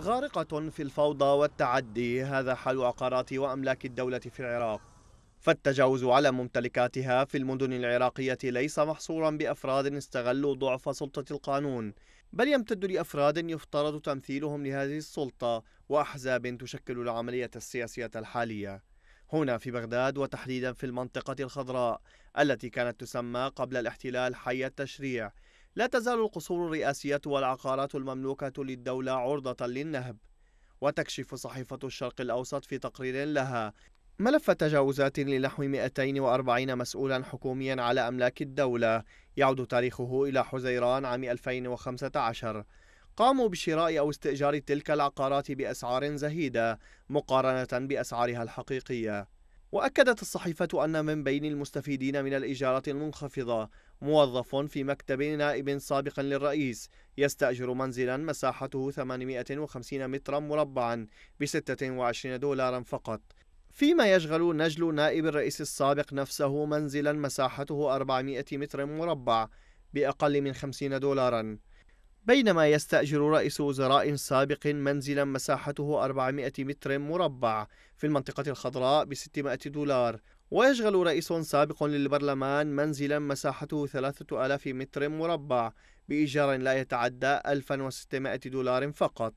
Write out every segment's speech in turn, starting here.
غارقة في الفوضى والتعدي هذا حال عقارات وأملاك الدولة في العراق فالتجاوز على ممتلكاتها في المدن العراقية ليس محصورا بأفراد استغلوا ضعف سلطة القانون بل يمتد لأفراد يفترض تمثيلهم لهذه السلطة وأحزاب تشكل العملية السياسية الحالية هنا في بغداد وتحديدا في المنطقة الخضراء التي كانت تسمى قبل الاحتلال حي التشريع لا تزال القصور الرئاسية والعقارات المملوكة للدولة عرضة للنهب وتكشف صحيفة الشرق الأوسط في تقرير لها ملف تجاوزات لنحو 240 مسؤولا حكوميا على أملاك الدولة يعود تاريخه إلى حزيران عام 2015 قاموا بشراء أو استئجار تلك العقارات بأسعار زهيدة مقارنة بأسعارها الحقيقية وأكدت الصحيفة أن من بين المستفيدين من الإيجارات المنخفضة موظف في مكتب نائب سابق للرئيس يستأجر منزلا مساحته 850 مترا مربعا ب 26 دولارا فقط فيما يشغل نجل نائب الرئيس السابق نفسه منزلا مساحته 400 متر مربع بأقل من 50 دولارا بينما يستأجر رئيس وزراء سابق منزلا مساحته 400 متر مربع في المنطقة الخضراء ب 600 دولار ويشغل رئيس سابق للبرلمان منزلا مساحته 3000 متر مربع بإيجار لا يتعدى 1600 دولار فقط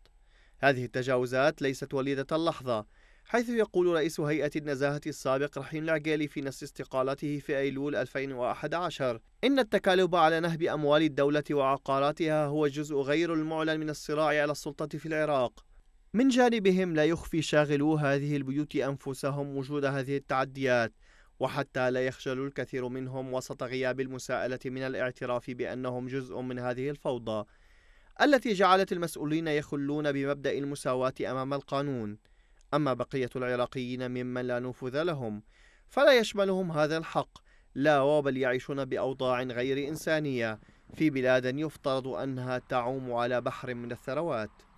هذه التجاوزات ليست وليدة اللحظة حيث يقول رئيس هيئة النزاهة السابق رحيم العقيلي في نص استقالته في أيلول 2011 إن التكالب على نهب أموال الدولة وعقاراتها هو جزء غير المعلن من الصراع على السلطة في العراق من جانبهم لا يخفي شاغلو هذه البيوت أنفسهم وجود هذه التعديات وحتى لا يخجل الكثير منهم وسط غياب المساءلة من الاعتراف بأنهم جزء من هذه الفوضى التي جعلت المسؤولين يخلون بمبدأ المساواة أمام القانون أما بقية العراقيين ممن لا نفوذ لهم فلا يشملهم هذا الحق لا وبل يعيشون بأوضاع غير إنسانية في بلاد يفترض أنها تعوم على بحر من الثروات